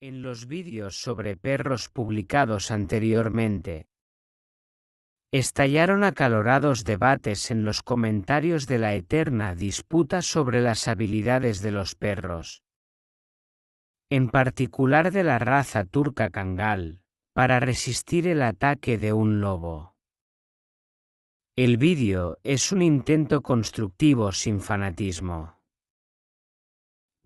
en los vídeos sobre perros publicados anteriormente. Estallaron acalorados debates en los comentarios de la eterna disputa sobre las habilidades de los perros. En particular de la raza turca Kangal, para resistir el ataque de un lobo. El vídeo es un intento constructivo sin fanatismo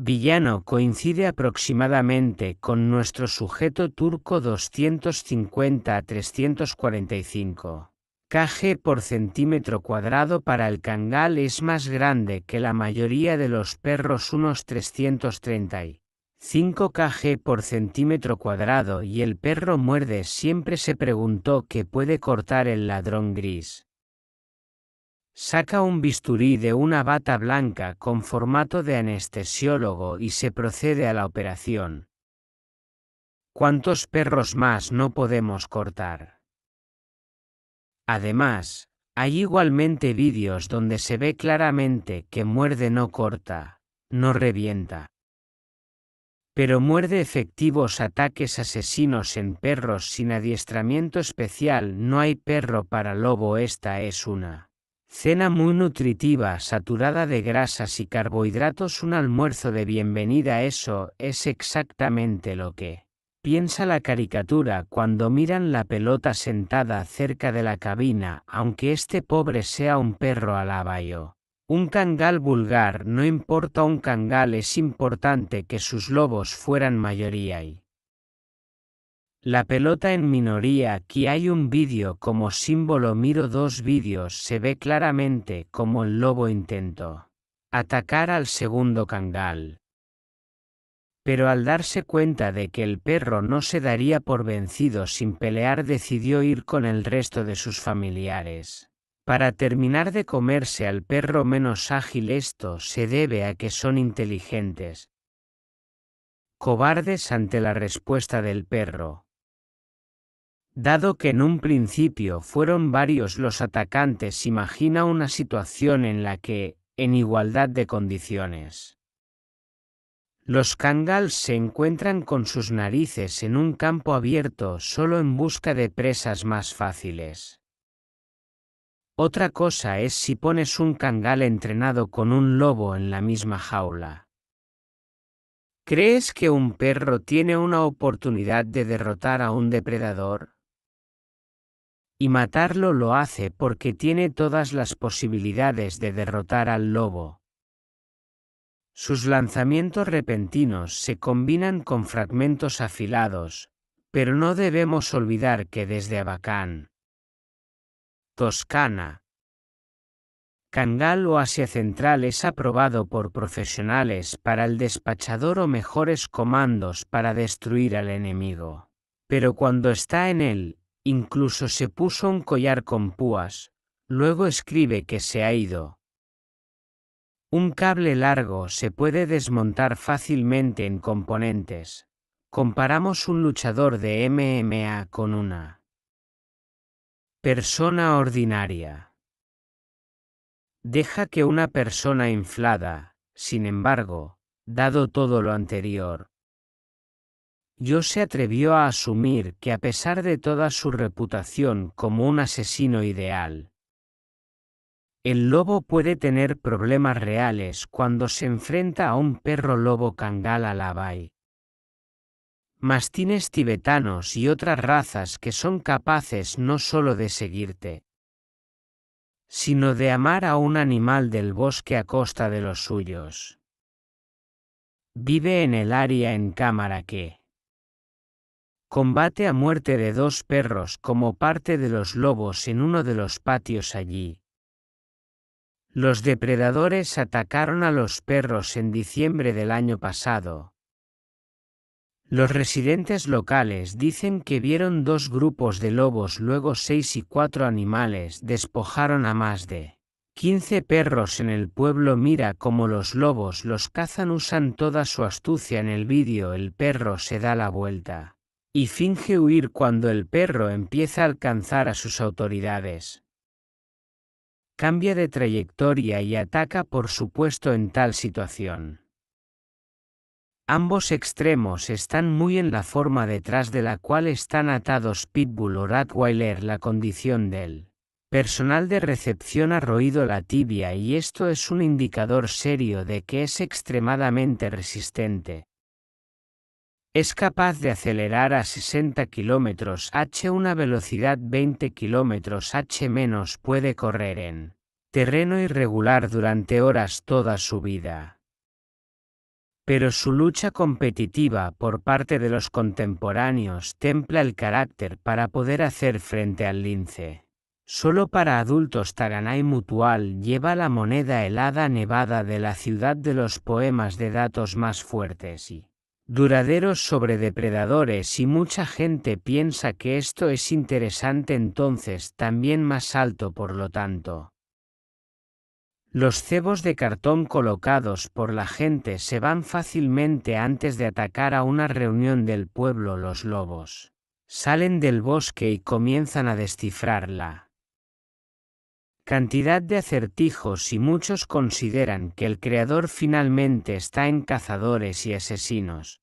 villano coincide aproximadamente con nuestro sujeto turco 250 a 345. Kg por centímetro cuadrado para el cangal es más grande que la mayoría de los perros unos 335 kg por centímetro cuadrado y el perro muerde siempre se preguntó que puede cortar el ladrón gris. Saca un bisturí de una bata blanca con formato de anestesiólogo y se procede a la operación. ¿Cuántos perros más no podemos cortar? Además, hay igualmente vídeos donde se ve claramente que muerde no corta, no revienta. Pero muerde efectivos ataques asesinos en perros sin adiestramiento especial no hay perro para lobo esta es una. Cena muy nutritiva, saturada de grasas y carbohidratos, un almuerzo de bienvenida, eso es exactamente lo que piensa la caricatura cuando miran la pelota sentada cerca de la cabina, aunque este pobre sea un perro alabayo. Un cangal vulgar, no importa un cangal, es importante que sus lobos fueran mayoría y la pelota en minoría aquí hay un vídeo como símbolo miro dos vídeos se ve claramente como el lobo intento atacar al segundo cangal. Pero al darse cuenta de que el perro no se daría por vencido sin pelear decidió ir con el resto de sus familiares. Para terminar de comerse al perro menos ágil esto se debe a que son inteligentes, cobardes ante la respuesta del perro. Dado que en un principio fueron varios los atacantes, imagina una situación en la que, en igualdad de condiciones, los kangals se encuentran con sus narices en un campo abierto solo en busca de presas más fáciles. Otra cosa es si pones un kangal entrenado con un lobo en la misma jaula. ¿Crees que un perro tiene una oportunidad de derrotar a un depredador? y matarlo lo hace porque tiene todas las posibilidades de derrotar al lobo. Sus lanzamientos repentinos se combinan con fragmentos afilados, pero no debemos olvidar que desde Abacán, Toscana, Kangal o Asia Central es aprobado por profesionales para el despachador o mejores comandos para destruir al enemigo. Pero cuando está en él, Incluso se puso un collar con púas, luego escribe que se ha ido. Un cable largo se puede desmontar fácilmente en componentes. Comparamos un luchador de MMA con una persona ordinaria. Deja que una persona inflada, sin embargo, dado todo lo anterior, yo se atrevió a asumir que a pesar de toda su reputación como un asesino ideal, el lobo puede tener problemas reales cuando se enfrenta a un perro lobo Kangala Mas Mastines tibetanos y otras razas que son capaces no solo de seguirte, sino de amar a un animal del bosque a costa de los suyos. Vive en el área en cámara que, Combate a muerte de dos perros como parte de los lobos en uno de los patios allí. Los depredadores atacaron a los perros en diciembre del año pasado. Los residentes locales dicen que vieron dos grupos de lobos, luego seis y cuatro animales despojaron a más de 15 perros en el pueblo. Mira cómo los lobos los cazan, usan toda su astucia en el vídeo, el perro se da la vuelta y finge huir cuando el perro empieza a alcanzar a sus autoridades. Cambia de trayectoria y ataca por supuesto en tal situación. Ambos extremos están muy en la forma detrás de la cual están atados Pitbull o Rottweiler. La condición del personal de recepción ha roído la tibia y esto es un indicador serio de que es extremadamente resistente. Es capaz de acelerar a 60 km h una velocidad 20 km h menos puede correr en terreno irregular durante horas toda su vida. Pero su lucha competitiva por parte de los contemporáneos templa el carácter para poder hacer frente al lince. Solo para adultos Taranay Mutual lleva la moneda helada nevada de la ciudad de los poemas de datos más fuertes y duraderos sobre depredadores y mucha gente piensa que esto es interesante entonces también más alto por lo tanto. Los cebos de cartón colocados por la gente se van fácilmente antes de atacar a una reunión del pueblo los lobos. Salen del bosque y comienzan a descifrarla. Cantidad de acertijos y muchos consideran que el creador finalmente está en cazadores y asesinos.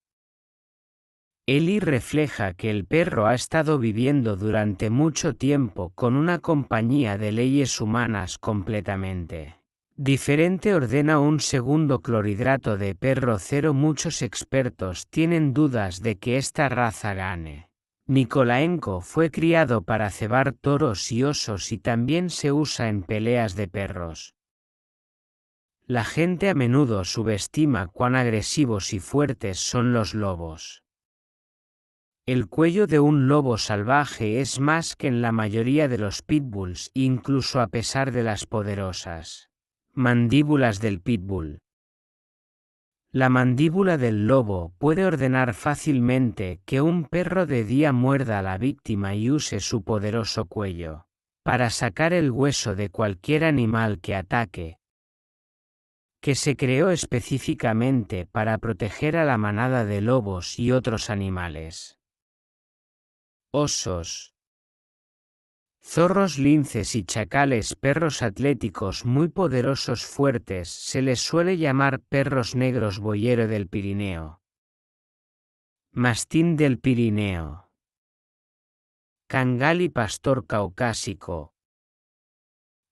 Eli refleja que el perro ha estado viviendo durante mucho tiempo con una compañía de leyes humanas completamente. Diferente ordena un segundo clorhidrato de perro cero. Muchos expertos tienen dudas de que esta raza gane. Nikolaenko fue criado para cebar toros y osos y también se usa en peleas de perros. La gente a menudo subestima cuán agresivos y fuertes son los lobos. El cuello de un lobo salvaje es más que en la mayoría de los pitbulls, incluso a pesar de las poderosas mandíbulas del pitbull. La mandíbula del lobo puede ordenar fácilmente que un perro de día muerda a la víctima y use su poderoso cuello para sacar el hueso de cualquier animal que ataque, que se creó específicamente para proteger a la manada de lobos y otros animales. Osos, Zorros, linces y chacales, perros atléticos muy poderosos fuertes, se les suele llamar perros negros boyero del Pirineo. Mastín del Pirineo. Cangal y pastor caucásico.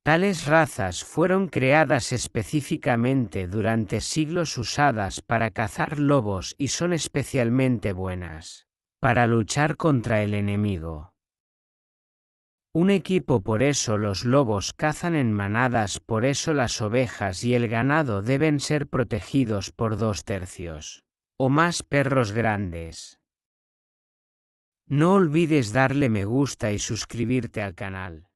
Tales razas fueron creadas específicamente durante siglos usadas para cazar lobos y son especialmente buenas para luchar contra el enemigo. Un equipo por eso los lobos cazan en manadas, por eso las ovejas y el ganado deben ser protegidos por dos tercios o más perros grandes. No olvides darle me gusta y suscribirte al canal.